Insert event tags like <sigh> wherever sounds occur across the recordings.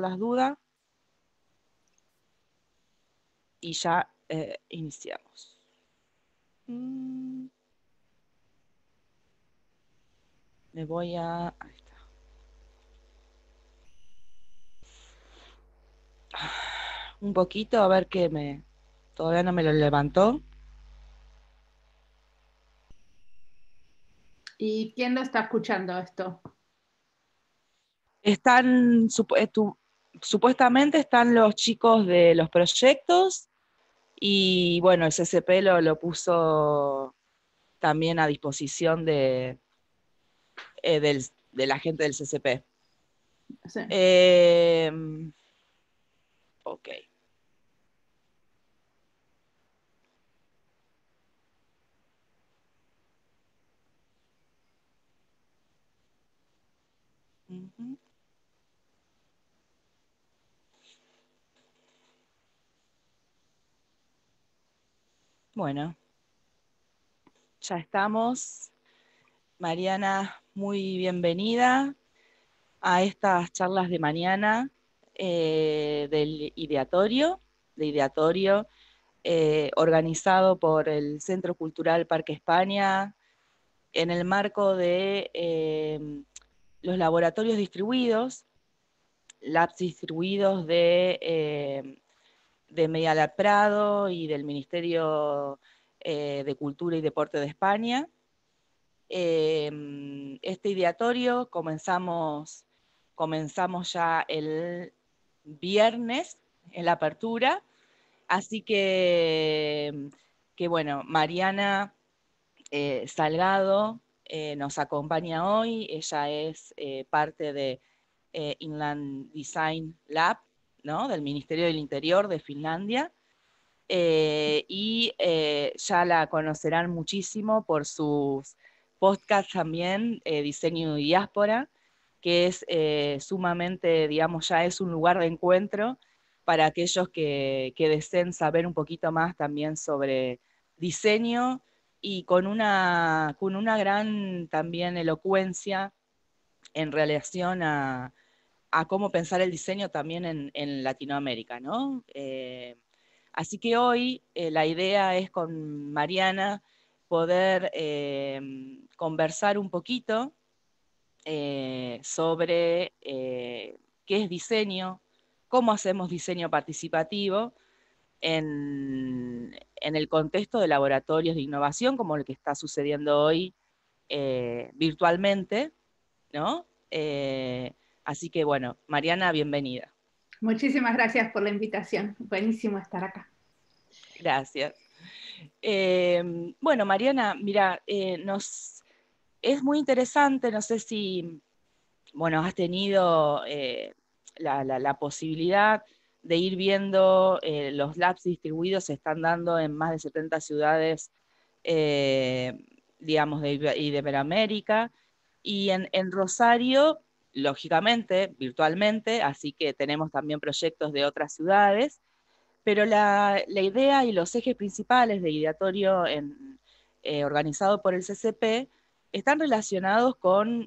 las dudas y ya eh, iniciamos. Mm. Me voy a... <sighs> Un poquito, a ver que me... Todavía no me lo levantó. ¿Y quién lo está escuchando esto? Están, eh, supuestamente están los chicos de los proyectos y bueno, el CCP lo, puso también a disposición de, eh, de la gente del CCP. Eh, em, ok. Bueno, ya estamos. Mariana, muy bienvenida a estas charlas de mañana eh, del ideatorio, ideatorio eh, organizado por el Centro Cultural Parque España en el marco de eh, los laboratorios distribuidos, labs distribuidos de de Medialab Prado y del Ministerio eh, de Cultura y Deporte de España. Em, este ideatorio comenzamos, comenzamos ya el viernes en la apertura, así que, que bueno, Mariana eh, Salgado eh, nos acompaña hoy, ella es parte de Inland Design Lab, del Ministerio del Interior de Finlandia. Eh, y eh, ya la conocerán muchísimo por sus podcasts también, eh, Diseño y Diáspora, que es sumamente, digamos, ya es un lugar de encuentro para aquellos que, que deseen saber un poquito más también sobre diseño y con una, con una gran también elocuencia en relación a, a cómo pensar el diseño también en, Latinoamérica, ¿no? Eh, así que hoy eh, la idea es con Mariana poder eh, conversar un poquito sobre qué es diseño, cómo hacemos diseño participativo en, el contexto de laboratorios de innovación como el que está sucediendo hoy virtualmente, ¿no? Así que bueno, Mariana, bienvenida. Muchísimas gracias por la invitación. Buenísimo estar acá. Gracias. Em, bueno, Mariana, mira, eh, nos, es muy interesante, no sé si, bueno, has tenido eh, la, posibilidad de ir viendo eh, los labs distribuidos, se están dando en más de 70 ciudades, digamos, de, y de Iberoamérica, y en Rosario lógicamente, virtualmente, así que tenemos también proyectos de otras ciudades, pero la, idea y los ejes principales de ideatorio eh, organizado por el CCP están relacionados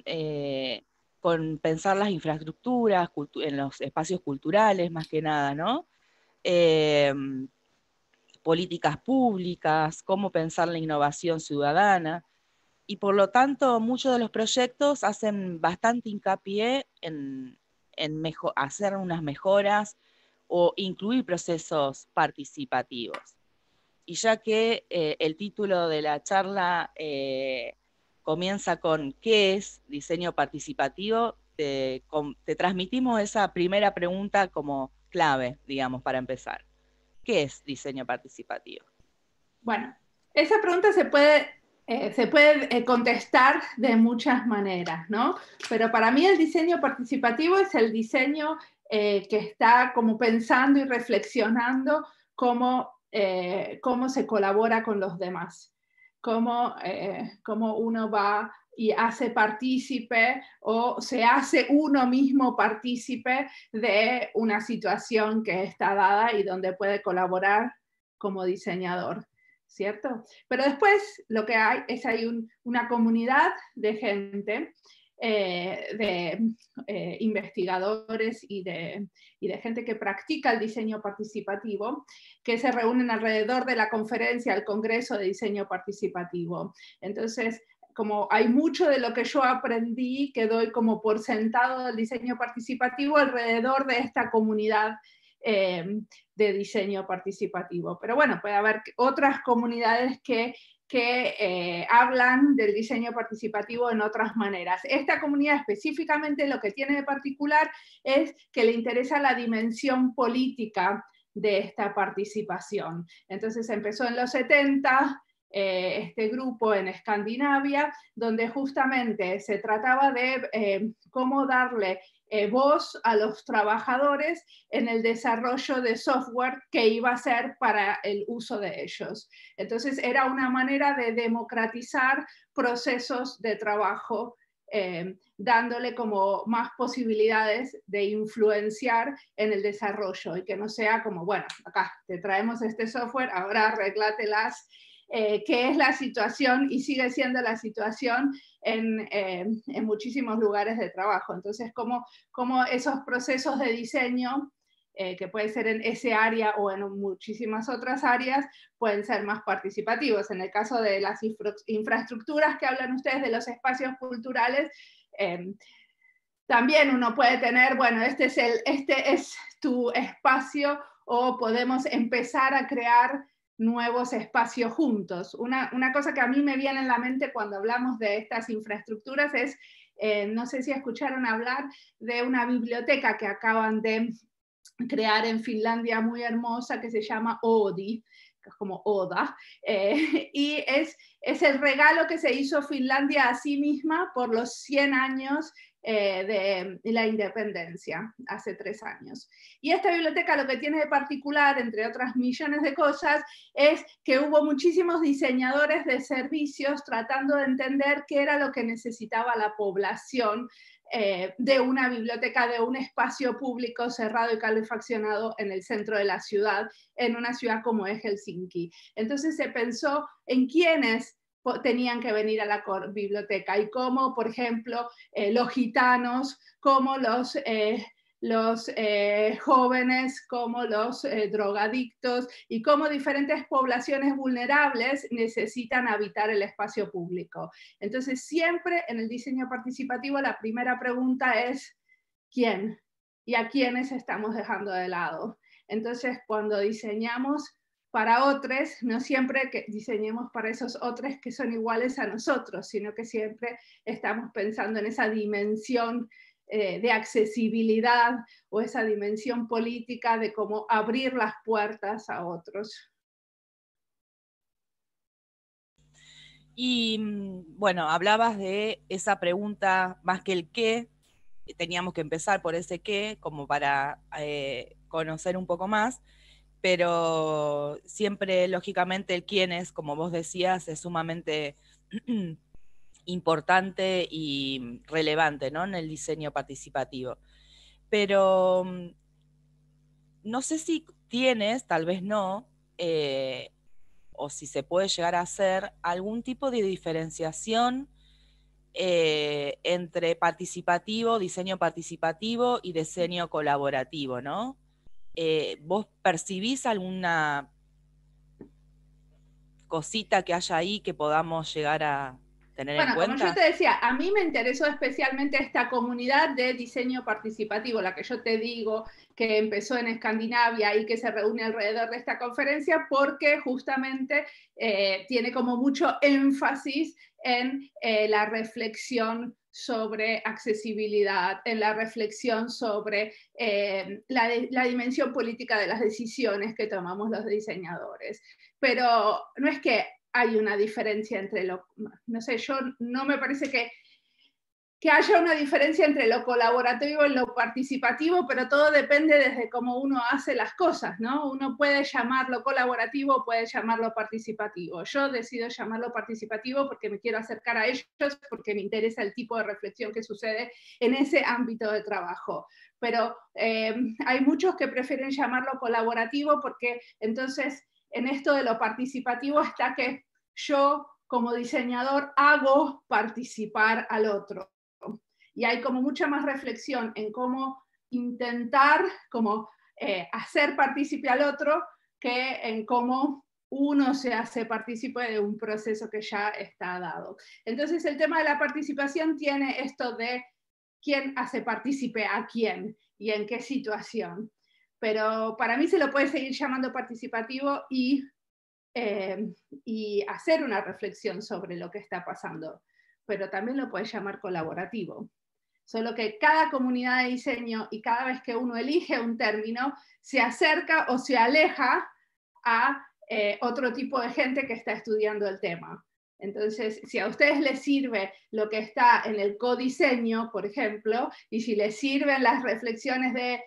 eh, con, pensar las infraestructuras, en los espacios culturales más que nada, ¿no? Eh, políticas públicas, cómo pensar la innovación ciudadana, y por lo tanto muchos de los proyectos hacen bastante hincapié en, hacer unas mejoras o incluir procesos participativos. Y ya que eh, el título de la charla eh, comienza con ¿qué es diseño participativo? Te, te transmitimos esa primera pregunta como clave, digamos, para empezar. ¿Qué es diseño participativo? Bueno, esa pregunta se puede eh, se puede eh, contestar de muchas maneras, ¿no? Pero para mí el diseño participativo es el diseño eh, que está como pensando y reflexionando cómo, se colabora con los demás, cómo, cómo uno va y hace partícipe o se hace uno mismo partícipe de una situación que está dada y donde puede colaborar como diseñador. ¿cierto? Pero después lo que hay es hay una comunidad de gente, eh, de eh, investigadores y de, de, gente que practica el diseño participativo, que se reúnen alrededor de la conferencia, el Congreso de Diseño Participativo. Entonces, como hay mucho de lo que yo aprendí que doy como por sentado del diseño participativo alrededor de esta comunidad Em, de diseño participativo. Pero bueno, puede haber otras comunidades que que eh, hablan del diseño participativo en otras maneras. Esta comunidad específicamente lo que tiene de particular es que le interesa la dimensión política de esta participación. Entonces empezó en los 70 eh, este grupo en Escandinavia, donde justamente se trataba de eh, cómo darle eh, voz a los trabajadores en el desarrollo de software que iba a ser para el uso de ellos. Entonces era una manera de democratizar procesos de trabajo. Eh, dándole como más posibilidades de influenciar en el desarrollo y que no sea como, bueno, acá te traemos este software, ahora arreglátelas eh, qué es la situación y sigue siendo la situación en, eh, muchísimos lugares de trabajo. Entonces, cómo, esos procesos de diseño, eh, que puede ser en ese área o en muchísimas otras áreas, pueden ser más participativos. En el caso de las infraestructuras que hablan ustedes, de los espacios culturales, también uno puede tener, bueno, este es, el, este es tu espacio o podemos empezar a crear nuevos espacios juntos. Una, cosa que a mí me viene en la mente cuando hablamos de estas infraestructuras es, eh, no sé si escucharon hablar de una biblioteca que acaban de crear en Finlandia muy hermosa que se llama ODI, que es como ODA, <laughs> eh, y es, es el regalo que se hizo Finlandia a sí misma por los 100 años eh, de mm, la independencia hace tres años. Y esta biblioteca lo que tiene de particular, entre otras millones de cosas, es que hubo muchísimos diseñadores de servicios tratando de entender qué era lo que necesitaba la población eh, de una biblioteca, de un espacio público cerrado y calefaccionado en el centro de la ciudad, en una ciudad como es Helsinki. Entonces se pensó en quiénes tenían que venir a la biblioteca y cómo, por ejemplo, eh, los gitanos, como los, eh, eh, jóvenes, como los drogadictos y cómo diferentes poblaciones vulnerables necesitan habitar el espacio público. Entonces, siempre en el diseño participativo la primera pregunta es, ¿quién? ¿Y a quiénes estamos dejando de lado? Entonces, cuando diseñamos para otros, no siempre que diseñemos para esos otros que son iguales a nosotros, sino que siempre estamos pensando en esa dimensión eh, de accesibilidad o esa dimensión política de cómo abrir las puertas a otros. Y mm, bueno, hablabas de esa pregunta más que el qué, teníamos que empezar por ese qué como para eh, conocer un poco más pero siempre, lógicamente, el quién es, como vos decías, es sumamente <clears throat> importante y relevante ¿no? en el diseño participativo. Pero mm, no sé si tienes, tal vez no, eh, o si se puede llegar a hacer algún tipo de diferenciación eh, entre participativo, diseño participativo y diseño colaborativo, ¿no? Eh, ¿vos percibís alguna cosita que haya ahí que podamos llegar a, bueno, Como yo te decía, a mí me interesó especialmente esta comunidad de diseño participativo, la que yo te digo que empezó en Escandinavia y que se reúne alrededor de esta conferencia, porque justamente eh, tiene como mucho énfasis en eh, la reflexión sobre accesibilidad, en la reflexión sobre eh, la, dimensión política de las decisiones que tomamos los diseñadores. Pero no es que hay una diferencia entre lo, no sé, yo no me parece que, que haya una diferencia entre lo colaborativo y lo participativo, pero todo depende desde cómo uno hace las cosas, ¿no? Uno puede llamarlo colaborativo puede llamarlo participativo. Yo decido llamarlo participativo porque me quiero acercar a ellos, porque me interesa el tipo de reflexión que sucede en ese ámbito de trabajo pero eh, hay muchos que prefieren llamarlo colaborativo porque entonces en esto de lo participativo está que yo como diseñador hago participar al otro. Y hay como mucha más reflexión en cómo intentar como eh, hacer partícipe al otro que en cómo uno se hace partícipe de un proceso que ya está dado. Entonces el tema de la participación tiene esto de quién hace partícipe a quién y en qué situación pero para mí se lo puede seguir llamando participativo y, eh, y hacer una reflexión sobre lo que está pasando, pero también lo puede llamar colaborativo. Solo que cada comunidad de diseño y cada vez que uno elige un término, se acerca o se aleja a eh, otro tipo de gente que está estudiando el tema. Entonces, si a ustedes les sirve lo que está en el codiseño, por ejemplo, y si les sirven las reflexiones de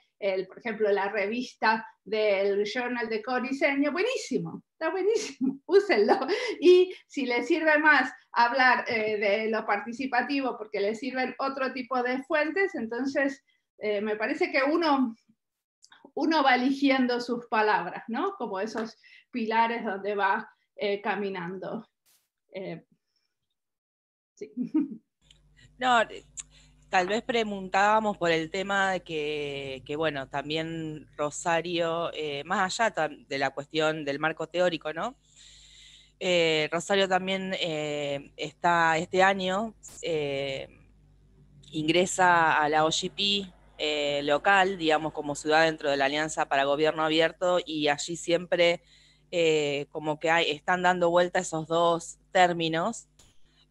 por ejemplo, la revista del Journal de Codiseño, buenísimo, está buenísimo, <laughs> úsenlo. Y si les sirve más hablar eh, de lo participativo porque les sirven otro tipo de fuentes, entonces eh, me parece que uno, uno va eligiendo sus palabras, ¿no? Como esos pilares donde va eh, caminando. sí. <laughs> No, tal vez preguntábamos por el tema de que, que bueno, también Rosario, eh, más allá de la cuestión del marco teórico, ¿no? Eh, Rosario también eh, está este año, ingresa a la OGP local, digamos, como ciudad dentro de la Alianza para Gobierno Abierto, y allí siempre como que hay, están dando vuelta esos dos términos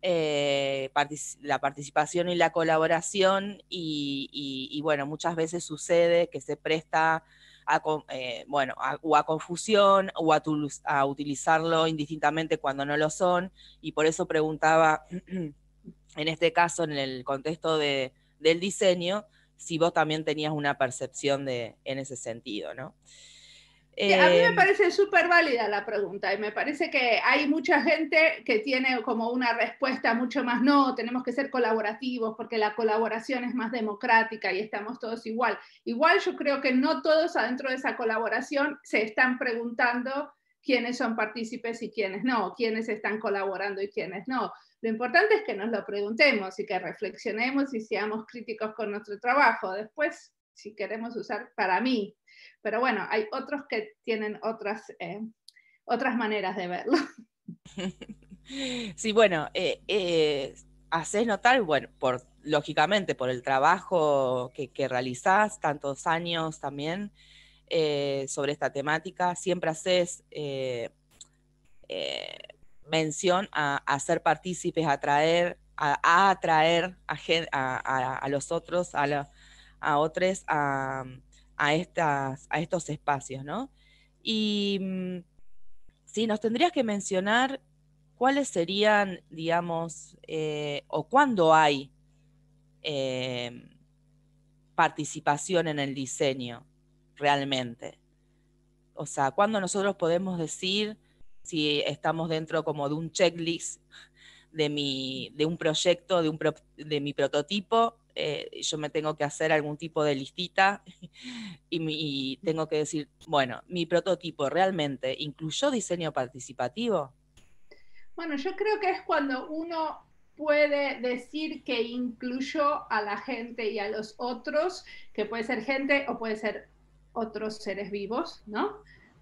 eh, la participación y la colaboración y, bueno, muchas veces sucede que se presta a, eh, bueno, o a confusión o a, a utilizarlo indistintamente cuando no lo son y por eso preguntaba <clears throat> en este caso en el contexto de, del diseño si vos también tenías una percepción de, en ese sentido, ¿no? a mí me em, parece súper válida la pregunta y me parece que hay mucha gente que tiene como una respuesta mucho más, no, tenemos que ser colaborativos porque la colaboración es más democrática y estamos todos igual. Igual yo creo que no todos adentro de esa colaboración se están preguntando quiénes son partícipes y quiénes no, quiénes están colaborando y quiénes no. Lo importante es que nos lo preguntemos y que reflexionemos y seamos críticos con nuestro trabajo. Después, si queremos usar, para mí, pero bueno, hay otros que tienen otras, eh, otras maneras de verlo. <laughs> Sí, bueno, eh, eh, haces notar, bueno, por, lógicamente por el trabajo que, realizás, tantos años también sobre esta temática, siempre haces mención a, ser partícipes, a traer a, atraer a, a, los otros, a, a otros, a, a, estas, a estos espacios, ¿no? Y mm, sí, nos tendrías que mencionar cuáles serían, digamos, eh, o cuándo hay eh, participación en el diseño realmente. O sea, cuándo nosotros podemos decir si estamos dentro como de un checklist de, mi, de un proyecto, de, de mi prototipo, eh, yo me tengo que hacer algún tipo de listita <laughs> y, y, tengo que decir, bueno, mi prototipo realmente incluyó diseño participativo. Bueno, yo creo que es cuando uno puede decir que incluyó a la gente y a los otros, que puede ser gente o puede ser otros seres vivos, ¿no?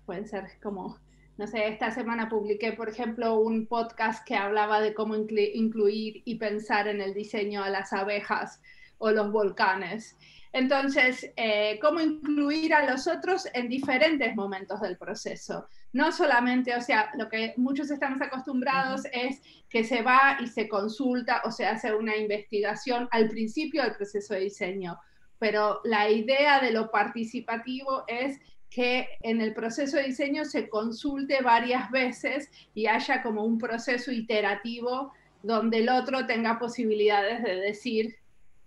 Pueden ser como no sé, esta semana publiqué, por ejemplo, un podcast que hablaba de cómo incluir y pensar en el diseño a las abejas o los volcanes. Entonces, eh, cómo incluir a los otros en diferentes momentos del proceso. No solamente, o sea, lo que muchos estamos acostumbrados es que se va y se consulta o se hace una investigación al principio del proceso de diseño, pero la idea de lo participativo es que en el proceso de diseño se consulte varias veces y haya como un proceso iterativo donde el otro tenga posibilidades de decir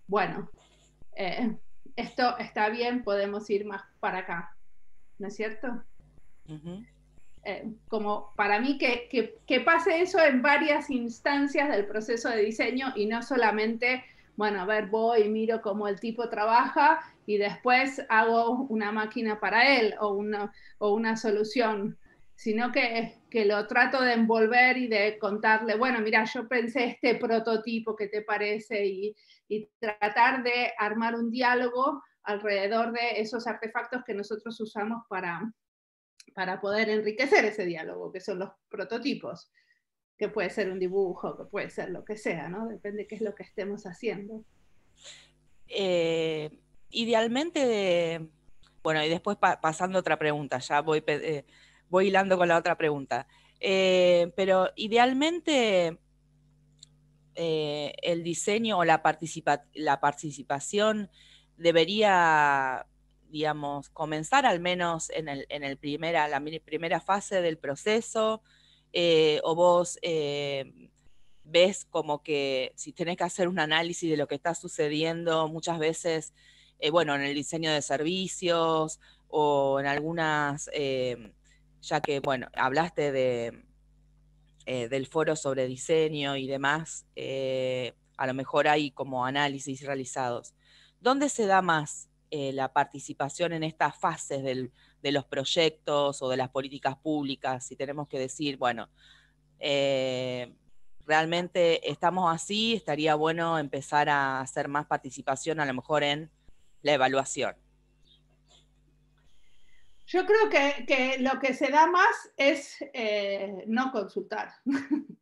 bueno, eh, esto está bien, podemos ir más para acá, ¿no es cierto? Eh, como para mí que, pase eso en varias instancias del proceso de diseño y no solamente, bueno, a ver, voy, y miro cómo el tipo trabaja y después hago una máquina para él o una, o una solución sino que, lo trato de envolver y de contarle, bueno, mira, yo pensé este prototipo, ¿qué te parece? Y, y tratar de armar un diálogo alrededor de esos artefactos que nosotros usamos para, para poder enriquecer ese diálogo, que son los prototipos, que puede ser un dibujo, que puede ser lo que sea, ¿no? Depende de qué es lo que estemos haciendo. Eh, idealmente, bueno, y después pasando otra pregunta, ya eh, voy, hilando con la otra pregunta, eh, pero idealmente eh, el diseño o la, la participación debería, digamos, comenzar al menos en, el, la primera fase del proceso? Eh, ¿O vos eh, ves como que si tenés que hacer un análisis de lo que está sucediendo muchas veces, bueno, en el diseño de servicios o en algunas, ya que, bueno, hablaste de eh, del foro sobre diseño y demás, eh, a lo mejor hay como análisis realizados. ¿Dónde se da más eh, la participación en estas fases de los proyectos o de las políticas públicas? Si tenemos que decir, bueno, realmente estamos así, estaría bueno empezar a hacer más participación a lo mejor en la evaluación. Yo creo que, lo que se da más es eh, no consultar, <laughs>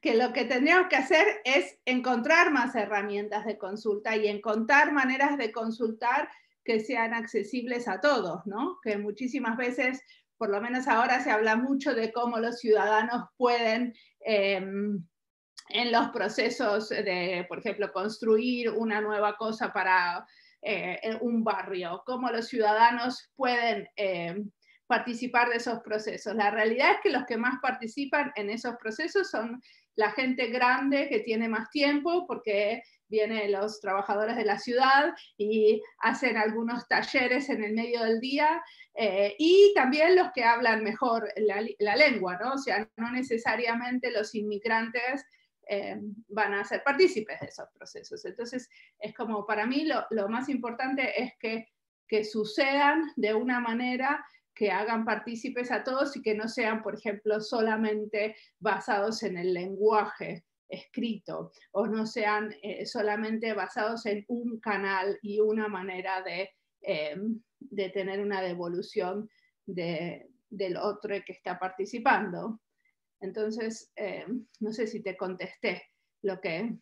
que lo que tendríamos que hacer es encontrar más herramientas de consulta y encontrar maneras de consultar que sean accesibles a todos, ¿no? que muchísimas veces, por lo menos ahora se habla mucho de cómo los ciudadanos pueden... Em, en los procesos de, por ejemplo, construir una nueva cosa para eh, un barrio, cómo los ciudadanos pueden eh, participar de esos procesos. La realidad es que los que más participan en esos procesos son la gente grande que tiene más tiempo porque vienen los trabajadores de la ciudad y hacen algunos talleres en el medio del día eh, y también los que hablan mejor la, la, lengua, ¿no? O sea, no necesariamente los inmigrantes eh, van a ser partícipes de esos procesos. Entonces, es como para mí lo, más importante es que, que sucedan de una manera que hagan partícipes a todos y que no sean, por ejemplo, solamente basados en el lenguaje escrito o no sean eh, solamente basados en un canal y una manera de, eh, tener una devolución del otro que está participando. Entonces, eh, no sé si te contesté lo que,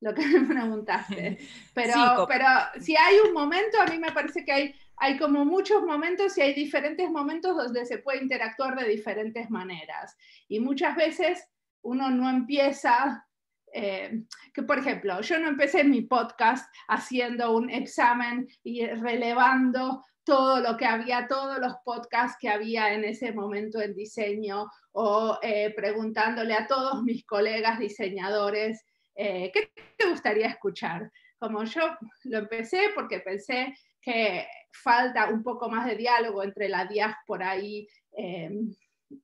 lo que <laughs> me preguntaste, <laughs> pero pero si hay un momento, a mí me parece que hay, hay como muchos momentos y hay diferentes momentos donde se puede interactuar de diferentes maneras. Y muchas veces uno no empieza eh, que por ejemplo, yo no empecé mi podcast haciendo un examen y relevando todo lo que había, todos los podcasts que había en ese momento en diseño o eh, preguntándole a todos mis colegas diseñadores, eh, ¿qué te gustaría escuchar? Como yo lo empecé porque pensé que falta un poco más de diálogo entre la diáspora ahí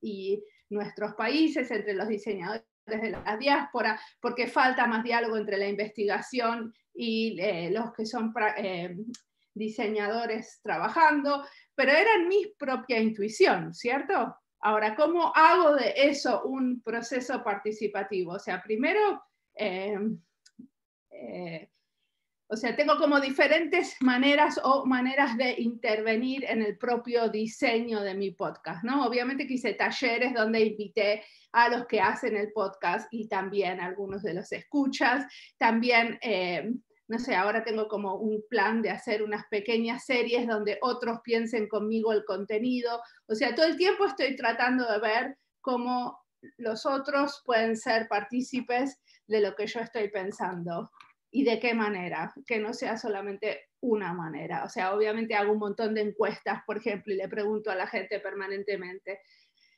y nuestros países, entre los diseñadores desde la diáspora, porque falta más diálogo entre la investigación y eh, los que son eh, diseñadores trabajando, pero eran mi propia intuición, ¿cierto? Ahora, ¿cómo hago de eso un proceso participativo? O sea, primero, eh, o sea, tengo como diferentes maneras o maneras de intervenir en el propio diseño de mi podcast, ¿no? Obviamente que hice talleres donde invité a los que hacen el podcast y también a algunos de los escuchas. También, eh, no sé, ahora tengo como un plan de hacer unas pequeñas series donde otros piensen conmigo el contenido. O sea, todo el tiempo estoy tratando de ver cómo los otros pueden ser partícipes de lo que yo estoy pensando y de qué manera, que no sea solamente una manera. O sea, obviamente hago un montón de encuestas, por ejemplo, y le pregunto a la gente permanentemente,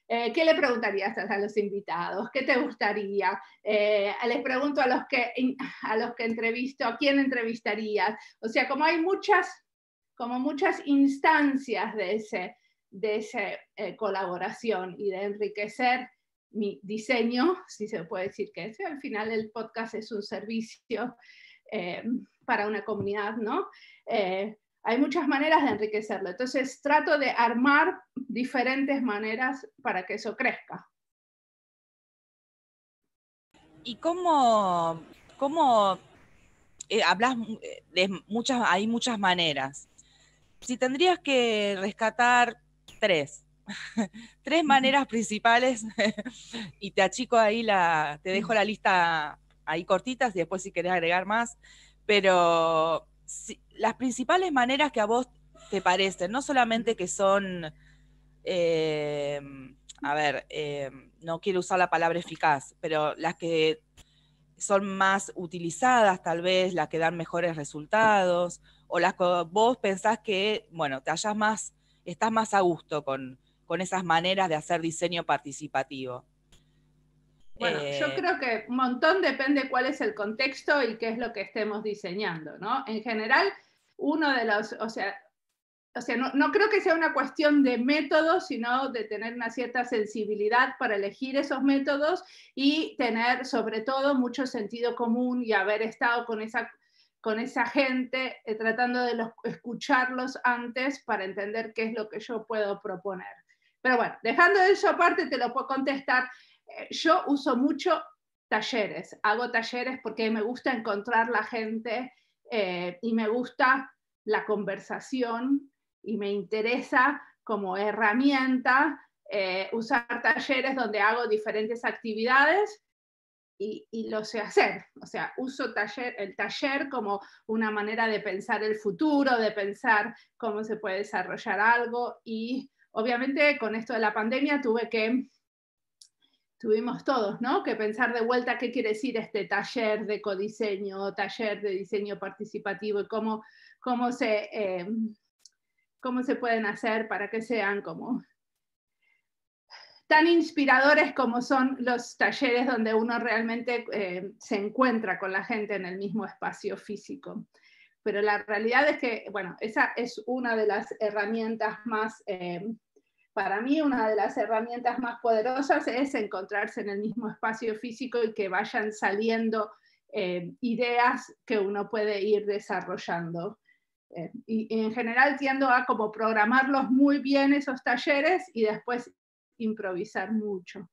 eh, ¿qué le preguntarías a los invitados? ¿Qué te gustaría? Eh, les pregunto a los, que, a los que entrevisto, ¿a quién entrevistarías? O sea, como hay muchas, como muchas instancias de esa de ese, eh, colaboración y de enriquecer mi diseño, si se puede decir que es al final el podcast es un servicio eh, para una comunidad, ¿no? Eh, hay muchas maneras de enriquecerlo. Entonces trato de armar diferentes maneras para que eso crezca. ¿Y cómo, cómo eh, hablas de muchas, hay muchas maneras? Si tendrías que rescatar tres, <laughs> tres maneras principales, <laughs> y te achico ahí la, te dejo la lista ahí cortitas y después si querés agregar más, pero las principales maneras que a vos te parecen, no solamente que son, em, a ver, em, no quiero usar la palabra eficaz, pero las que son más utilizadas tal vez, las que dan mejores resultados, o las que vos pensás que, bueno, te más, estás más a gusto con, con esas maneras de hacer diseño participativo. Bueno, yo eh, creo que un montón depende cuál es el contexto y qué es lo que estemos diseñando, ¿no? En general, uno de los, o sea, o sea no, no creo que sea una cuestión de métodos, sino de tener una cierta sensibilidad para elegir esos métodos y tener sobre todo mucho sentido común y haber estado con esa con esa gente, eh, tratando de escucharlos antes para entender qué es lo que yo puedo proponer. Pero bueno, dejando eso aparte, te lo puedo contestar eh, yo uso mucho talleres, hago talleres porque me gusta encontrar la gente eh, y me gusta la conversación y me interesa como herramienta eh, usar talleres donde hago diferentes actividades y, lo sé hacer. O sea, uso taller, el taller como una manera de pensar el futuro, de pensar cómo se puede desarrollar algo y obviamente con esto de la pandemia tuve que tuvimos todos, ¿no? Que pensar de vuelta qué quiere decir este taller de codiseño, taller de diseño participativo y cómo, cómo, se, eh, cómo se pueden hacer para que sean como tan inspiradores como son los talleres donde uno realmente eh, se encuentra con la gente en el mismo espacio físico. Pero la realidad es que, bueno, esa es una de las herramientas más... Eh, para mí una de las herramientas más poderosas es encontrarse en el mismo espacio físico y que vayan saliendo eh, ideas que uno puede ir desarrollando. Eh, y, en general tiendo a como programarlos muy bien esos talleres y después improvisar mucho.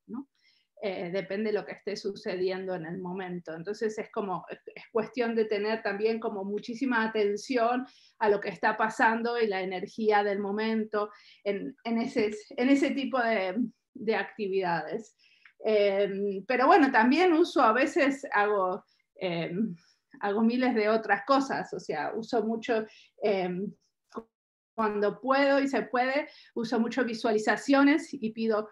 Eh, depende de lo que esté sucediendo en el momento. Entonces es como, es cuestión de tener también como muchísima atención a lo que está pasando y la energía del momento en, en, ese, en ese, tipo de, de actividades. Em, pero bueno, también uso, a veces hago, em, hago miles de otras cosas, o sea, uso mucho em, cuando puedo y se puede, uso mucho visualizaciones y pido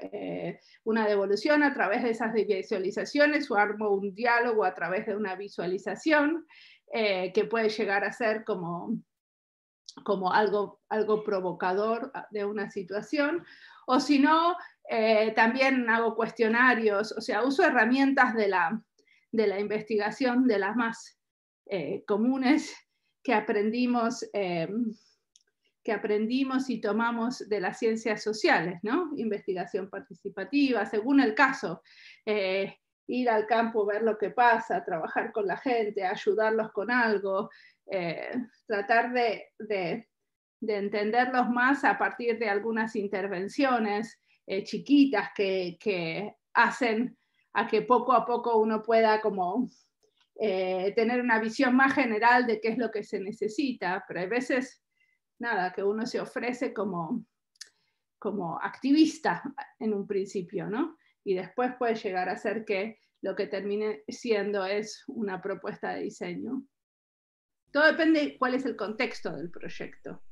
eh, una devolución a través de esas visualizaciones o armo un diálogo a través de una visualización eh, que puede llegar a ser como, como algo, algo provocador de una situación. O si no, eh, también hago cuestionarios, o sea, uso herramientas de la, de la investigación de las más comunes que aprendimos que aprendimos y tomamos de las ciencias sociales, ¿no? Investigación participativa, según el caso. Eh, ir al campo, ver lo que pasa, trabajar con la gente, ayudarlos con algo, eh, tratar de, entenderlos más a partir de algunas intervenciones eh, chiquitas que, hacen a que poco a poco uno pueda como tener una visión más general de qué es lo que se necesita, pero hay veces nada, que uno se ofrece como, como activista en un principio, ¿no? Y después puede llegar a ser que lo que termine siendo es una propuesta de diseño. Todo depende de cuál es el contexto del proyecto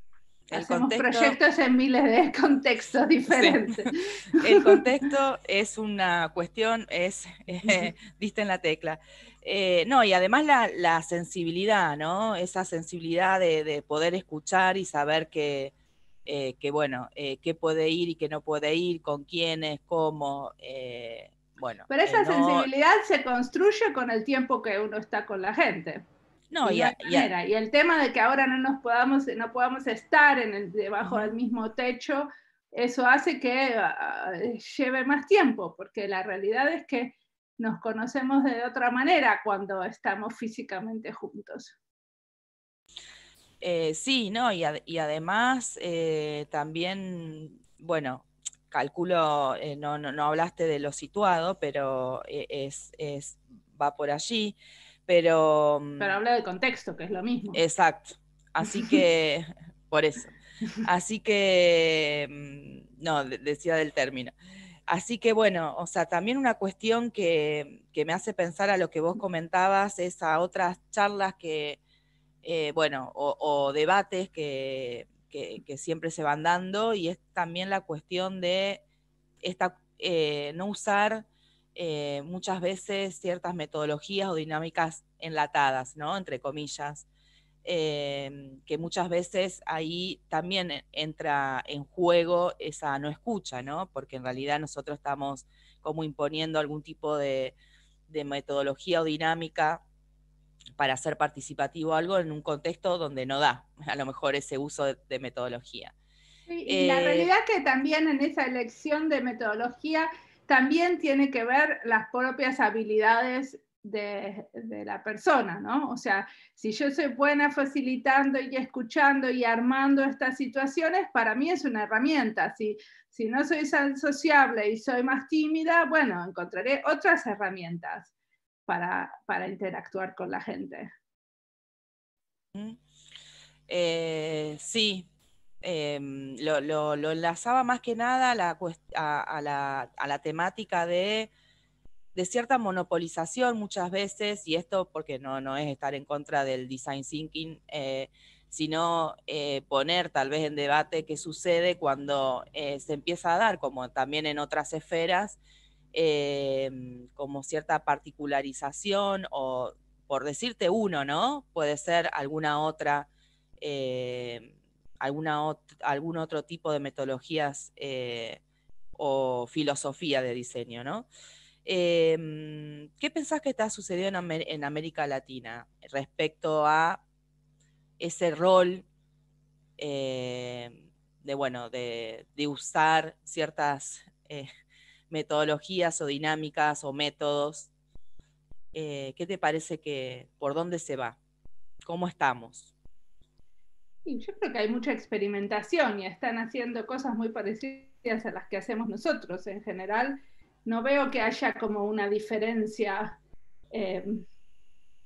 proyectos en miles de <laughs> contextos diferentes. <laughs> El <laughs> contexto es una cuestión, es eh, en la tecla. Eh, no, y además la, sensibilidad, ¿no? Esa sensibilidad de, poder escuchar y saber que, eh, bueno, qué puede ir y qué no puede ir, con quiénes, cómo. bueno, Pero esa sensibilidad se construye con el tiempo que uno está con la gente. No, Y el tema de que ahora no nos podamos, no podamos estar en el, debajo del mismo techo, eso hace que ah, ah, lleve más tiempo, porque la realidad es que nos conocemos de otra manera cuando estamos físicamente juntos. Eh, sí, ¿no? Y, además eh, también, bueno, calculo, eh, no, hablaste de lo situado, pero es va por allí. Pero. Mm, pero habla del contexto, que es lo mismo. Exacto. Así <laughs> que, <laughs> por eso. Así que, mm, no, decía del término. Así que bueno, o sea, también una cuestión que, me hace pensar a lo que vos comentabas es a otras charlas que, eh, bueno, o, debates que, siempre se van dando y es también la cuestión de esta, eh, no usar eh, muchas veces ciertas metodologías o dinámicas enlatadas, ¿no? Entre comillas, em, que muchas veces ahí también e, entra en juego esa no escucha, ¿no? Porque en realidad nosotros estamos como imponiendo algún tipo de, metodología o dinámica para ser participativo algo en un contexto donde no da <laughs> a lo mejor ese uso de, metodología. y la eh, realidad que también en esa elección de metodología también tiene que ver las propias habilidades de, la persona, ¿no? O sea, si yo soy buena facilitando y escuchando y armando estas situaciones, para mí es una herramienta. Si, no soy tan sociable y soy más tímida, bueno, encontraré otras herramientas para, interactuar con la gente. Mm. Eh, sí, Em, lo, enlazaba más que nada a la, a, la, a la temática de, de, cierta monopolización muchas veces, y esto porque no, no es estar en contra del design thinking, eh, sino eh, poner tal vez en debate qué sucede cuando eh, se empieza a dar, como también en otras esferas, em, como cierta particularización o por decirte uno, ¿no? Puede ser alguna otra. Em, alguna algún otro tipo de metodologías eh, o filosofía de diseño, ¿no? Em, ¿Qué pensás que está sucediendo en, en América Latina respecto a ese rol em, de, bueno, de, usar ciertas eh, metodologías o dinámicas o métodos? Eh, ¿Qué te parece que, por dónde se va? ¿Cómo estamos? yo creo que hay mucha experimentación y están haciendo cosas muy parecidas a las que hacemos nosotros en general. No veo que haya como una diferencia, eh,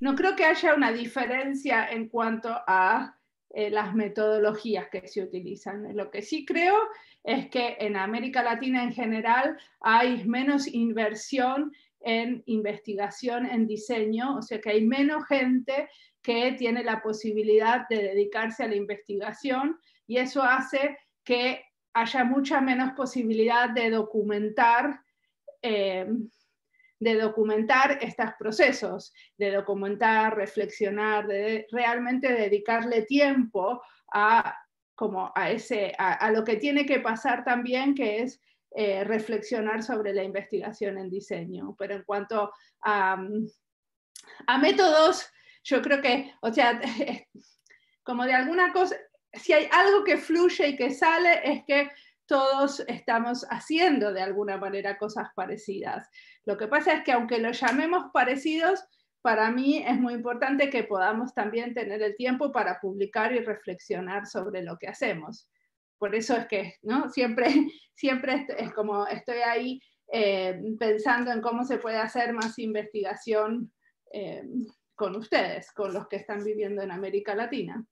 no creo que haya una diferencia en cuanto a eh, las metodologías que se utilizan. Lo que sí creo es que en América Latina en general hay menos inversión en investigación, en diseño, o sea que hay menos gente que tiene la posibilidad de dedicarse a la investigación y eso hace que haya mucha menos posibilidad de documentar, eh, de documentar estos procesos, de documentar, reflexionar, de realmente dedicarle tiempo a, como a, ese, a, lo que tiene que pasar también, que es eh, reflexionar sobre la investigación en diseño. Pero en cuanto a, mm, a métodos yo creo que, o sea, <laughs> como de alguna cosa, si hay algo que fluye y que sale, es que todos estamos haciendo de alguna manera cosas parecidas. Lo que pasa es que aunque lo llamemos parecidos, para mí es muy importante que podamos también tener el tiempo para publicar y reflexionar sobre lo que hacemos. Por eso es que ¿no? siempre, <laughs> siempre es como estoy ahí eh, pensando en cómo se puede hacer más investigación eh, con ustedes, con los que están viviendo en América Latina.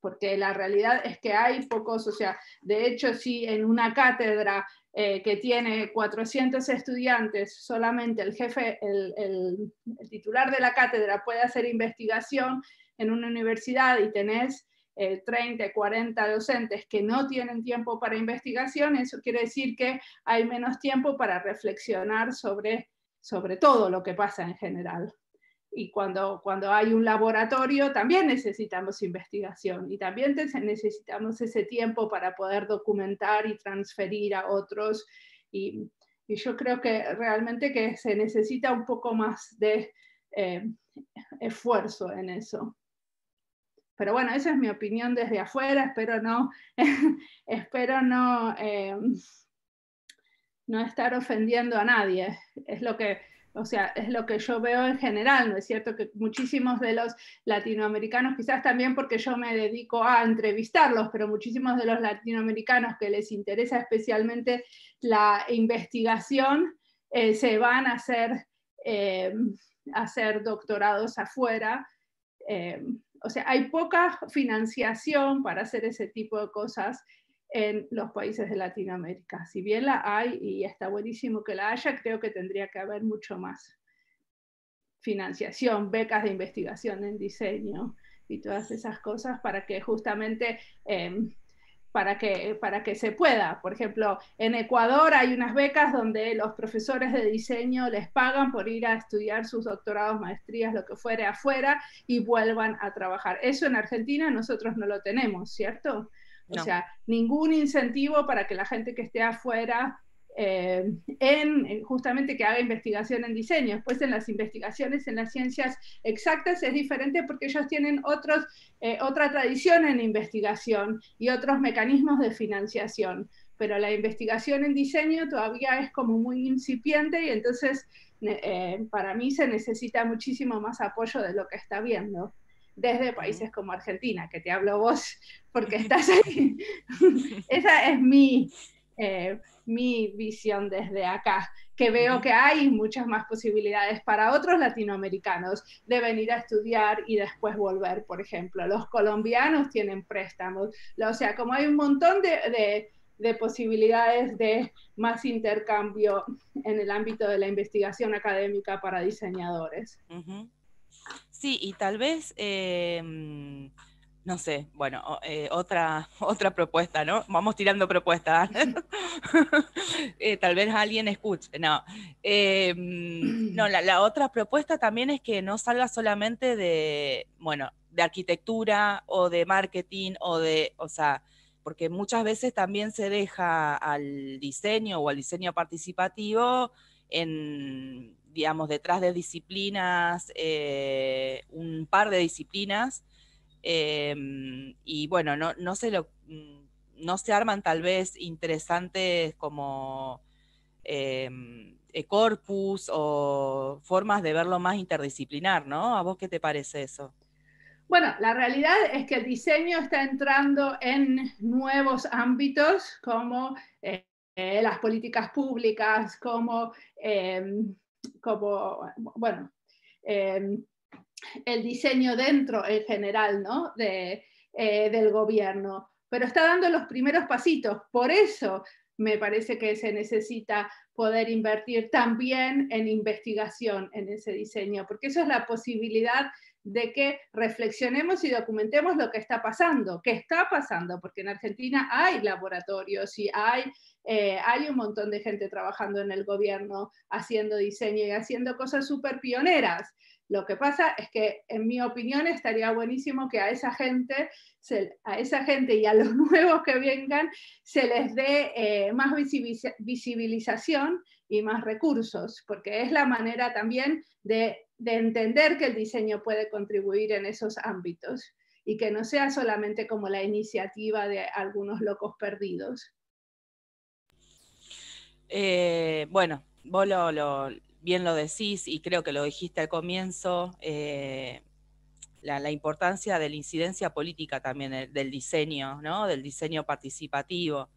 Porque la realidad es que hay pocos, o sea, de hecho, si en una cátedra eh, que tiene 400 estudiantes, solamente el jefe, el, titular de la cátedra puede hacer investigación en una universidad y tenés eh, 30, 40 docentes que no tienen tiempo para investigación, eso quiere decir que hay menos tiempo para reflexionar sobre todo lo que pasa en general y cuando, cuando hay un laboratorio también necesitamos investigación y también necesitamos ese tiempo para poder documentar y transferir a otros. Y, yo creo que realmente que se necesita un poco más de eh, esfuerzo en eso. Pero bueno, esa es mi opinión desde afuera, espero no, <laughs> espero no, eh, no estar ofendiendo a nadie. Es lo que o sea, es lo que yo veo en general, ¿no es cierto? Que muchísimos de los latinoamericanos, quizás también porque yo me dedico a entrevistarlos, pero muchísimos de los latinoamericanos que les interesa especialmente la investigación, eh, se van a hacer, eh, doctorados afuera. Eh, o sea, hay poca financiación para hacer ese tipo de cosas en los países de Latinoamérica. Si bien la hay y está buenísimo que la haya, creo que tendría que haber mucho más financiación, becas de investigación en diseño y todas esas cosas para que justamente em, para que se pueda. Por ejemplo, en Ecuador hay unas becas donde los profesores de diseño les pagan por ir a estudiar sus doctorados, maestrías, lo que fuere afuera y vuelvan a trabajar. Eso en Argentina nosotros no lo tenemos, ¿cierto? O sea, ningún incentivo para que la gente que esté afuera eh, en justamente que haga investigación en diseño. Después en las investigaciones en las ciencias exactas es diferente porque ellos tienen otros, eh, otra tradición en investigación y otros mecanismos de financiación. Pero la investigación en diseño todavía es como muy incipiente y entonces eh, para mí se necesita muchísimo más apoyo de lo que está viendo desde países como Argentina, que te hablo vos <laughs> porque <laughs> estás ahí. <laughs> Esa es mi, eh, mi visión desde acá, que veo que hay muchas más posibilidades para otros latinoamericanos de venir a estudiar y después volver, por ejemplo. Los colombianos tienen préstamos, o sea, como hay un montón de, de, posibilidades de más intercambio en el ámbito de la investigación académica para diseñadores. Sí, y tal vez, em, no sé, bueno, eh, otra, <laughs> otra propuesta, ¿no? Vamos tirando propuestas. <laughs> Eh, tal vez alguien escuche, no. Em, no, la, la otra propuesta también es que no salga solamente de, bueno, de arquitectura o de marketing o de, o sea, porque muchas veces también se deja al diseño o al diseño participativo en digamos, detrás de disciplinas, eh, un par de disciplinas, em, y bueno, no, se lo, mm, no se arman tal vez interesantes como em, eh, corpus o formas de verlo más interdisciplinar, ¿no? ¿A vos qué te parece eso? Bueno, la realidad es que el diseño está entrando en nuevos ámbitos como eh, las políticas públicas, como em, como, bueno, eh, el diseño dentro en general eh, del gobierno, pero está dando los primeros pasitos. Por eso me parece que se necesita poder invertir también en investigación en ese diseño, porque eso es la posibilidad de que reflexionemos y documentemos lo que está pasando, qué está pasando, porque en Argentina hay laboratorios y hay, eh, hay un montón de gente trabajando en el gobierno, haciendo diseño y haciendo cosas súper pioneras. Lo que pasa es que, en mi opinión, estaría buenísimo que a esa gente, a esa gente y a los <laughs> nuevos que vengan, se les dé eh, más visibilización y más recursos, porque es la manera también de de entender que el diseño puede contribuir en esos ámbitos y que no sea solamente como la iniciativa de algunos locos perdidos. Eh, bueno, vos lo, bien lo decís y creo que lo dijiste al comienzo, eh, la, importancia de la incidencia política también eh, del diseño, ¿no? del diseño participativo.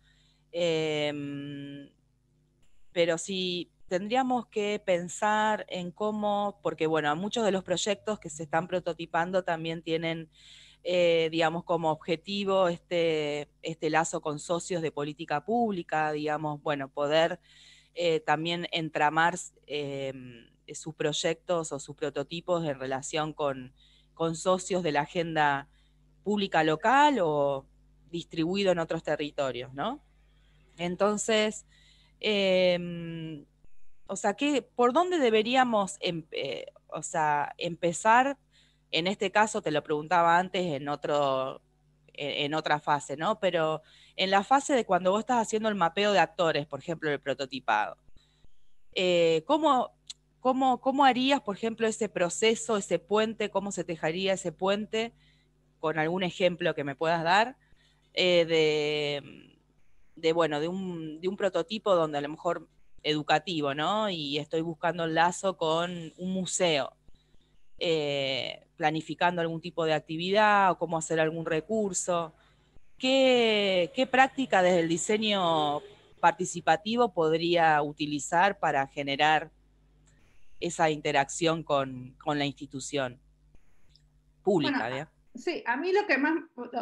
pero si tendríamos que pensar en cómo, porque bueno, muchos de los proyectos que se están prototipando también tienen, eh, digamos, como objetivo este, este lazo con socios de política pública, digamos, bueno, poder eh, también entramar em, sus proyectos o sus prototipos en relación con, socios de la agenda pública local o distribuido en otros territorios, ¿no? Entonces, em, o sea, ¿por dónde deberíamos em, eh, o empezar? En este caso, te lo preguntaba antes en, otro, e, otra fase, ¿no? Pero en la fase de cuando vos estás haciendo el mapeo de actores, por ejemplo, el prototipado, eh, ¿cómo, cómo, harías, por ejemplo, ese proceso, ese puente, cómo se tejaría ese puente, con algún ejemplo que me puedas dar, eh, de, bueno, de un prototipo donde a lo mejor educativo, ¿no? Y estoy buscando el lazo con un museo, eh, planificando algún tipo de actividad o cómo hacer algún recurso. ¿Qué, práctica desde el diseño participativo podría utilizar para generar esa interacción con, la institución pública? Sí, a mí lo que más,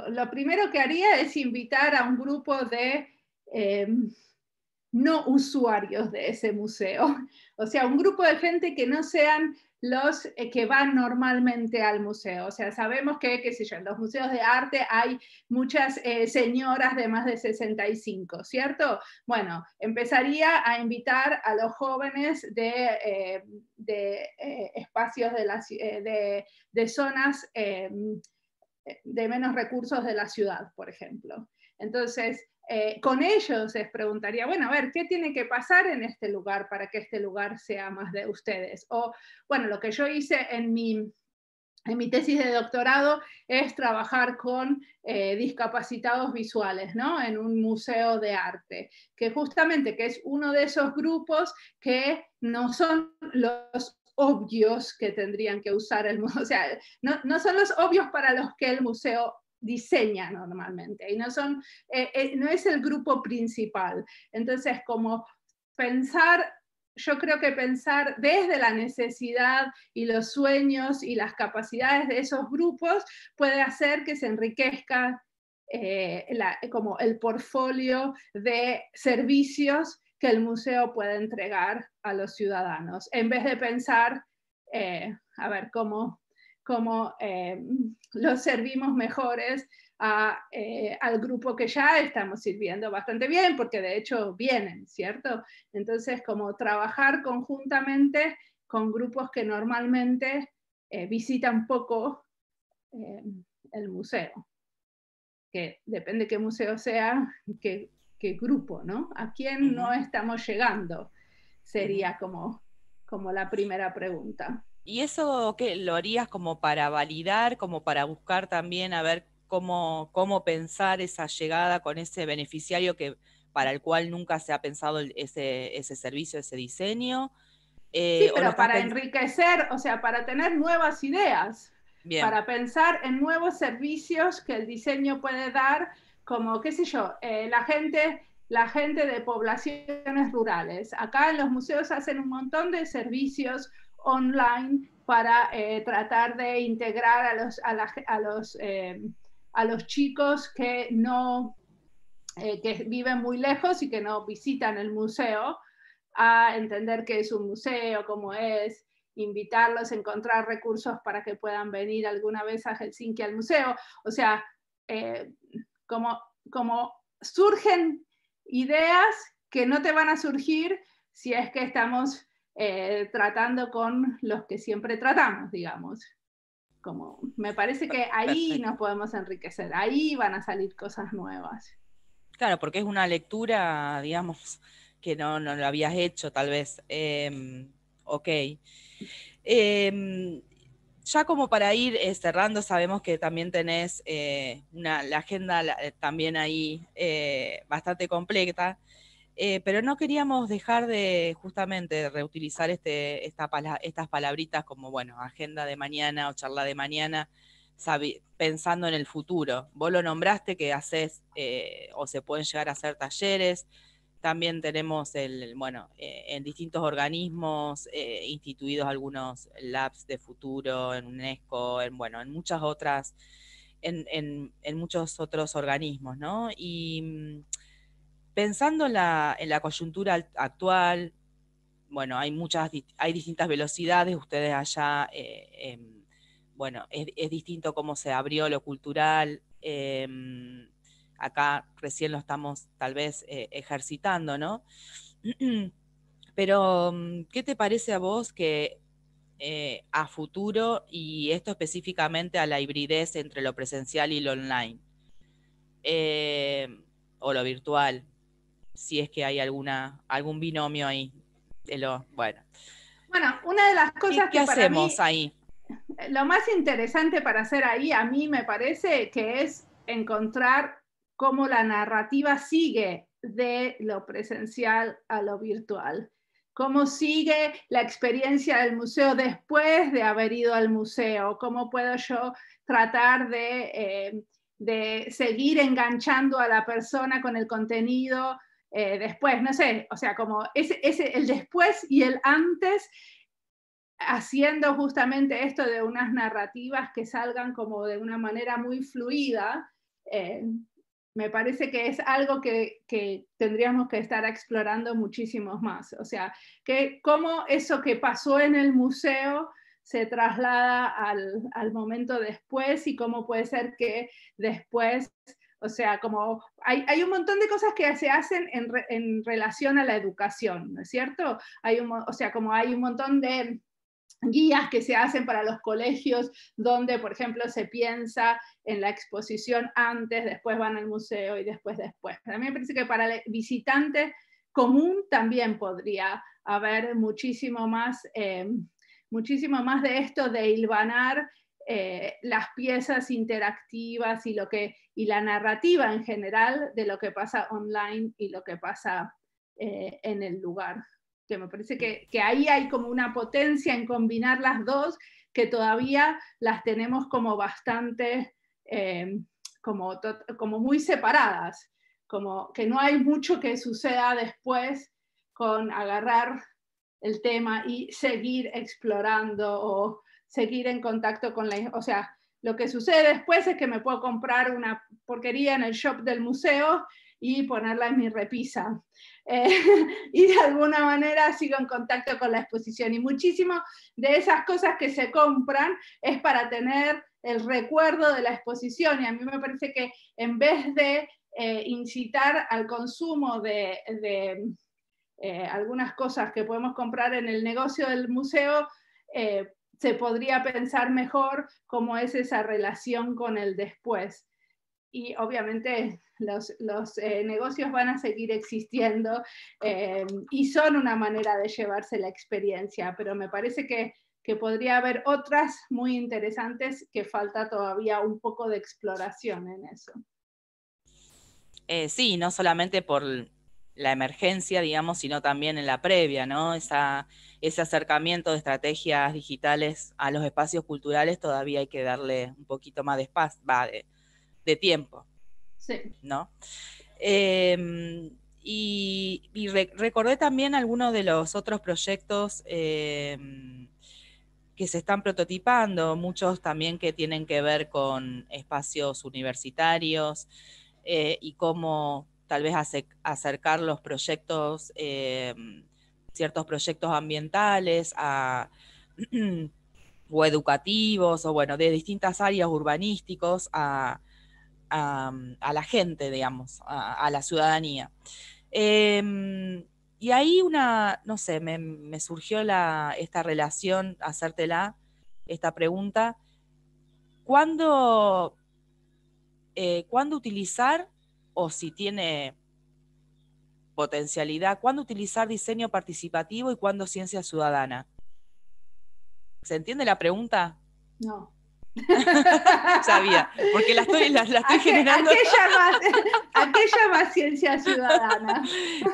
lo, primero que haría es invitar a un grupo de... Eh, no usuarios de ese museo, <laughs> o sea, un grupo de gente que no sean los eh, que van normalmente al museo. O sea, sabemos que, qué sé yo, en los museos de arte hay muchas eh, señoras de más de 65, ¿cierto? Bueno, empezaría a invitar a los jóvenes de, eh, espacios de, las, de, zonas de menos recursos de la ciudad, por ejemplo. Entonces, eh, con ellos les preguntaría, bueno, a ver, ¿qué tiene que pasar en este lugar para que este lugar sea más de ustedes? O, bueno, lo que yo hice en mi, mi tesis de doctorado es trabajar con eh, discapacitados visuales, ¿no? En un museo de arte, que justamente que es uno de esos grupos que no son los obvios que tendrían que usar el museo, o sea, no son los obvios para los que el museo diseña normalmente y no, son, eh, eh, no es el grupo principal. Entonces, como pensar yo creo que pensar desde la necesidad y los sueños y las capacidades de esos grupos puede hacer que se enriquezca eh, como el portfolio de servicios que el museo puede entregar a los ciudadanos, en vez de pensar, a ver, cómo cómo eh, <laughs> los servimos mejores eh, al grupo que ya estamos sirviendo bastante bien, porque de hecho vienen, ¿cierto? Entonces, como trabajar conjuntamente con grupos que normalmente eh, visitan poco el museo, que depende qué museo sea, qué, grupo, ¿no? ¿A quién no estamos llegando? Sería como la primera pregunta. ¿Y eso lo harías como para validar, como para buscar también a ver cómo, cómo pensar esa llegada con ese beneficiario que para el cual nunca se ha pensado ese, ese servicio, ese diseño? Eh, sí, pero para enriquecer, o sea, para tener nuevas ideas, para pensar en nuevos servicios que el diseño puede dar, como, qué sé yo, eh, la gente la gente de poblaciones rurales. Acá en los museos hacen un montón de servicios online para eh, tratar de integrar a los, a, los, eh, a los chicos que, no, eh, que viven muy lejos y que no visitan el museo a entender qué es un museo, cómo es, invitarlos, encontrar recursos para que puedan venir alguna vez a Helsinki al museo. O sea, como surgen ideas que no te van a surgir si es que estamos eh, tratando con los que siempre tratamos, digamos. Como, me parece que ahí nos podemos enriquecer, ahí van a salir cosas nuevas. Claro, porque es una lectura, digamos, que no, lo habías hecho tal vez. Em, ok. Em, ya como para ir eh, cerrando, sabemos que también tenés eh, la agenda también ahí bastante completa. Eh, pero no queríamos dejar de justamente reutilizar este, estas palabritas como, bueno, agenda de mañana o charla de mañana, pensando en el futuro. Vos lo nombraste que haces eh, o se pueden llegar a hacer talleres. También tenemos el, bueno, eh, en distintos organismos instituidos algunos labs de futuro, en UNESCO, en bueno, en muchas otras, en, muchos otros organismos, ¿no? Y mm, pensando en la, coyuntura actual, bueno, hay muchas, hay distintas velocidades, ustedes allá, eh, em, bueno, es, distinto cómo se abrió lo cultural, em, acá recién lo estamos tal vez eh, ejercitando, ¿no? <clears throat> Pero, mm, ¿qué te parece a vos que eh, a futuro, y esto específicamente a la hibridez entre lo presencial y lo online, o lo virtual, si es que hay alguna, algún binomio ahí. lo, bueno. bueno, una de las cosas que... hacemos ahí? Lo más interesante para hacer ahí, a mí me parece, que es encontrar cómo la narrativa sigue de lo presencial a lo virtual cómo sigue la experiencia del museo después de haber ido al museo, cómo puedo yo tratar de eh, seguir enganchando a la persona con el contenido eh, después, no sé, o sea, como ese, ese, el después y el antes, haciendo justamente esto de unas narrativas que salgan como de una manera muy fluida, eh, me parece que es algo que, que, tendríamos que estar explorando muchísimo más. O sea, que cómo eso que pasó en el museo se traslada al, al momento después y cómo puede ser que después o sea, como hay, un montón de cosas que se hacen en, relación a la educación, ¿no es cierto? Hay un, o sea, como hay un montón de guías que se hacen para los colegios, donde, por ejemplo, se piensa en la exposición antes, después van al museo y después después. A mí me parece que para el visitante común también podría haber muchísimo más, eh, muchísimo más de esto de hilvanar eh, las piezas interactivas y lo que y la narrativa en general de lo que pasa online y lo que pasa eh, en el lugar. Que me parece que, ahí hay como una potencia en combinar las dos que todavía las tenemos como bastante, em, como, como muy separadas, como que no hay mucho que suceda después con agarrar el tema y seguir explorando o seguir en contacto con la, o sea, lo que sucede después es que me puedo comprar una porquería en el shop del museo y ponerla en mi repisa. Eh, <laughs> y de alguna manera sigo en contacto con la exposición. Y muchísimo de esas cosas que se compran es para tener el recuerdo de la exposición. Y a mí me parece que en vez de eh, incitar al consumo de, eh, algunas cosas que podemos comprar en el negocio del museo, se podría pensar mejor cómo es esa relación con el después. Y obviamente los, eh, negocios van a seguir existiendo eh, y son una manera de llevarse la experiencia, pero me parece que, podría haber otras muy interesantes que falta todavía un poco de exploración en eso. Eh, sí, no solamente por la emergencia, digamos, sino también en la previa, ¿no? Esa, ese acercamiento de estrategias digitales a los espacios culturales todavía hay que darle un poquito más de espacio, de, tiempo. Sí. ¿No? Em, y, recordé también algunos de los otros proyectos em, que se están prototipando, muchos también que tienen que ver con espacios universitarios eh, y cómo tal vez acercar los proyectos, eh, ciertos proyectos ambientales <clears throat> o educativos, o bueno, de distintas áreas urbanísticos a, la gente, digamos, a, la ciudadanía. Em, y ahí una, no sé, me, surgió la, esta relación, hacértela, esta pregunta. ¿Cuándo, eh, ¿cuándo utilizar o si tiene potencialidad, cuándo utilizar diseño participativo y cuándo ciencia ciudadana. ¿Se entiende la pregunta? No. <laughs> Sabía, porque la estoy, generando. ¿a, qué llamas ciencia ciudadana?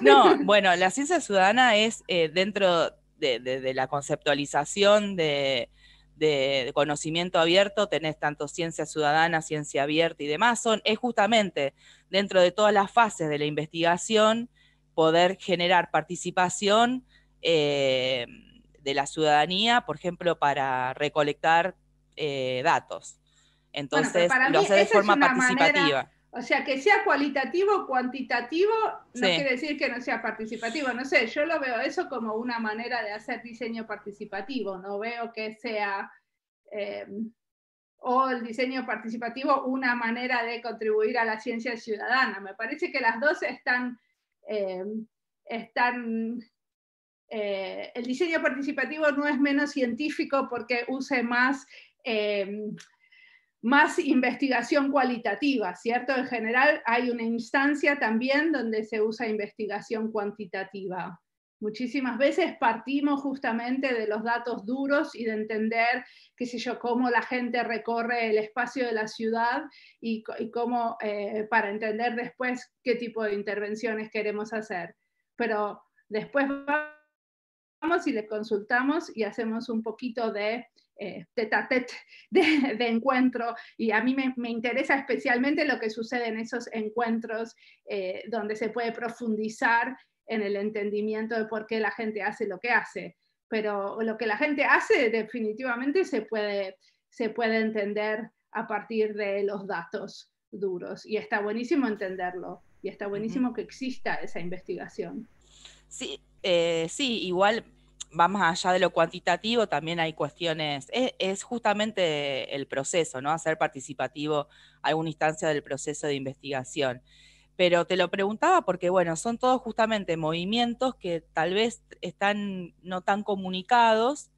no, bueno, la ciencia ciudadana es eh, dentro de, la conceptualización de, de conocimiento abierto, tenés tanto ciencia ciudadana, ciencia abierta y demás, son, es justamente dentro de todas las fases de la investigación poder generar participación eh, de la ciudadanía, por ejemplo, para recolectar eh, datos. Entonces, lo hace de forma participativa. O sea, que sea cualitativo o cuantitativo no quiere decir que no sea participativo. No sé, yo lo veo eso como una manera de hacer diseño participativo. No veo que sea eh, o el diseño participativo una manera de contribuir a la ciencia ciudadana. Me parece que las dos están... Eh, están eh, el diseño participativo no es menos científico porque use más más investigación cualitativa, ¿cierto? En general hay una instancia también donde se usa investigación cuantitativa. Muchísimas veces partimos justamente de los datos duros y de entender, qué sé yo, cómo la gente recorre el espacio de la ciudad y, cómo, eh, para entender después qué tipo de intervenciones queremos hacer. Pero después vamos y le consultamos y hacemos un poquito de eh, tete <laughs> de, encuentro y a mí me, interesa especialmente lo que sucede en esos encuentros eh, donde se puede profundizar en el entendimiento de por qué la gente hace lo que hace. Pero lo que la gente hace definitivamente se puede, se puede entender a partir de los datos duros y está buenísimo entenderlo y está buenísimo que exista esa investigación. Sí, eh, sí, igual Vamos allá de lo cuantitativo, también hay cuestiones, es, justamente el proceso, ¿no? Hacer participativo alguna instancia del proceso de investigación. Pero te lo preguntaba porque, bueno, son todos justamente movimientos que tal vez están no tan comunicados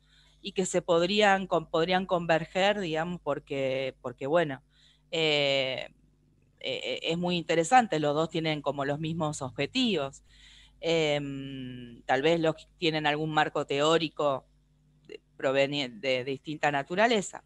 y que se podrían, podrían converger, digamos, porque, porque bueno, eh, e, e, es muy interesante, los dos tienen como los mismos objetivos. Em, tal vez los que tienen algún marco teórico proveniente de, distinta naturaleza.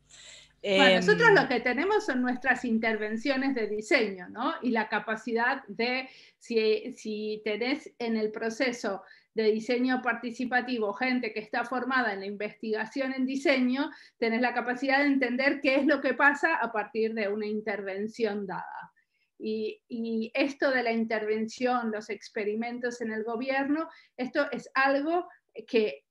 Bueno, nosotros lo em, que tenemos son nuestras intervenciones de diseño, ¿no? Y la capacidad de, si, si, tenés en el proceso de diseño participativo gente que está formada en la investigación en diseño, tenés la capacidad de entender qué es lo que pasa a partir de una intervención dada y, esto de la intervención, los experimentos en el gobierno, esto es algo que,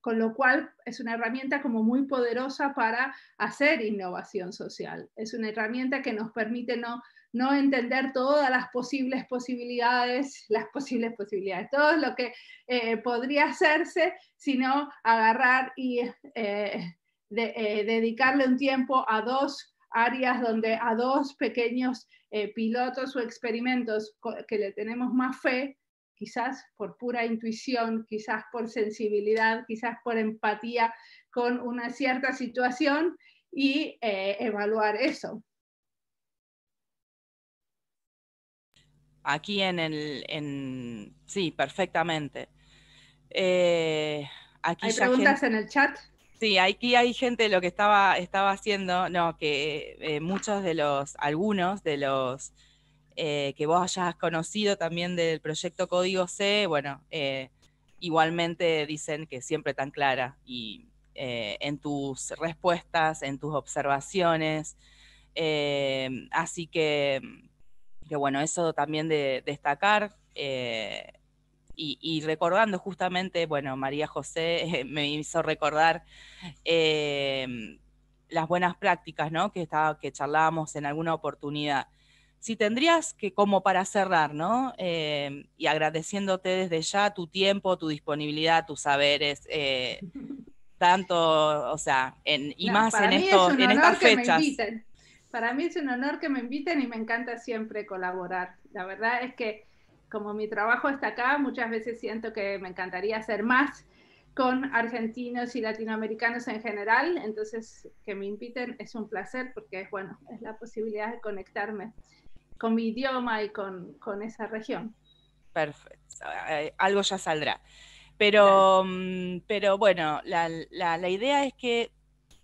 con lo cual es una herramienta como muy poderosa para hacer innovación social. Es una herramienta que nos permite no, no entender todas las posibles posibilidades, las posibles posibilidades, todo lo que eh, podría hacerse, sino agarrar y eh, eh, dedicarle un tiempo a dos áreas donde a dos pequeños eh, pilotos o experimentos que le tenemos más fe, quizás por pura intuición, quizás por sensibilidad, quizás por empatía con una cierta situación y eh, evaluar eso. Aquí en el, sí, perfectamente. Eh, ¿Hay preguntas en el chat? Sí, aquí hay gente, lo que estaba, estaba haciendo, no, que eh, muchos de los, algunos de los eh, que vos hayas conocido también del proyecto Código C, bueno, eh, igualmente dicen que siempre tan clara y en tus respuestas, en tus observaciones. así que, que, bueno, eso también de destacar y, recordando justamente, bueno, María José <laughs> me hizo recordar em, las buenas prácticas, ¿no? Que, estaba, que charlábamos en alguna oportunidad. Si tendrías que, como para cerrar, ¿no? Em, y agradeciéndote desde ya tu tiempo, tu disponibilidad, tus saberes, eh, <laughs> tanto, o sea, y más en, esto en estas fechas. Para mí es un honor que me inviten y me encanta siempre colaborar. La verdad es que como mi trabajo está acá, muchas veces siento que me encantaría hacer más con argentinos y latinoamericanos en general, entonces que me inviten es un placer porque es bueno, es la posibilidad de conectarme con mi idioma y con, esa región. Perfecto, algo ya saldrá. Pero, mm, pero bueno, la, idea es que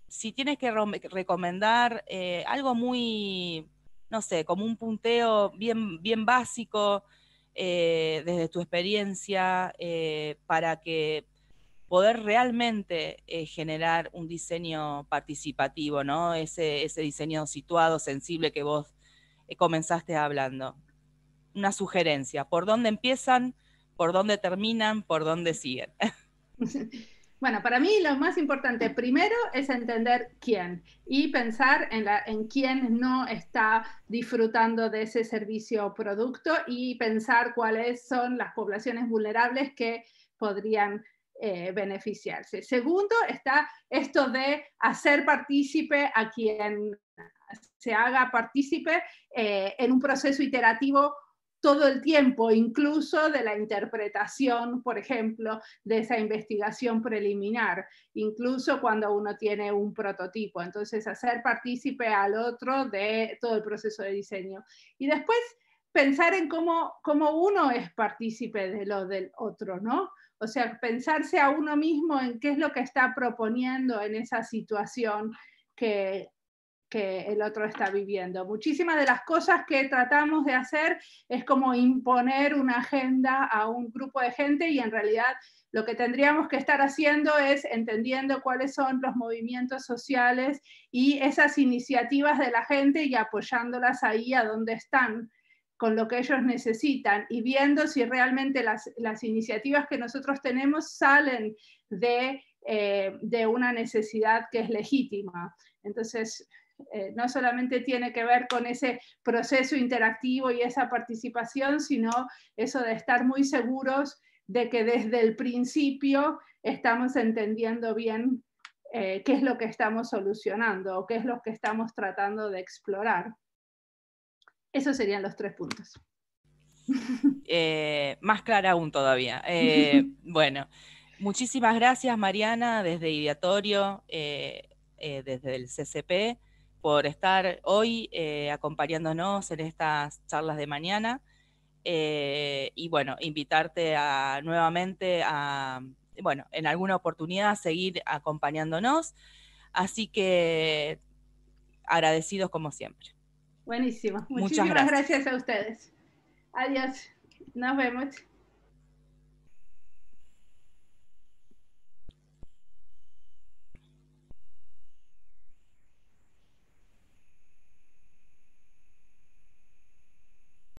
si tienes que recomendar eh, algo muy, no sé, como un punteo bien, bien básico, eh, desde tu experiencia, eh, para que poder realmente eh, generar un diseño participativo, ¿no? Ese, ese diseño situado, sensible que vos comenzaste hablando. Una sugerencia, ¿por dónde empiezan? ¿Por dónde terminan? ¿Por dónde siguen? <laughs> Bueno, para mí lo más importante primero es entender quién y pensar en, quién no está disfrutando de ese servicio o producto y pensar cuáles son las poblaciones vulnerables que podrían eh, beneficiarse. Segundo, está esto de hacer partícipe a quien se haga partícipe eh, en un proceso iterativo todo el tiempo, incluso de la interpretación, por ejemplo, de esa investigación preliminar, incluso cuando uno tiene un prototipo. Entonces, hacer partícipe al otro de todo el proceso de diseño. Y después, pensar en cómo, cómo uno es partícipe de lo del otro, ¿no? O sea, pensarse a uno mismo en qué es lo que está proponiendo en esa situación que el otro está viviendo. Muchísimas de las cosas que tratamos de hacer es como imponer una agenda a un grupo de gente y en realidad lo que tendríamos que estar haciendo es entendiendo cuáles son los movimientos sociales y esas iniciativas de la gente y apoyándolas ahí a donde están con lo que ellos necesitan y viendo si realmente las, las iniciativas que nosotros tenemos salen de, eh, de una necesidad que es legítima. Entonces, eh, no solamente tiene que ver con ese proceso interactivo y esa participación, sino eso de estar muy seguros de que desde el principio estamos entendiendo bien eh, qué es lo que estamos solucionando o qué es lo que estamos tratando de explorar. Esos serían los tres puntos. <laughs> Eh, más clara aún todavía. <laughs> bueno, muchísimas gracias Mariana desde Ideatorio, desde el CCP por estar hoy eh, acompañándonos en estas charlas de mañana. Eh, y bueno, invitarte a, nuevamente a, bueno, en alguna oportunidad a seguir acompañándonos. Así que agradecidos como siempre. Buenísimo. Muchísimas Muchas gracias a ustedes. Adiós. Nos vemos.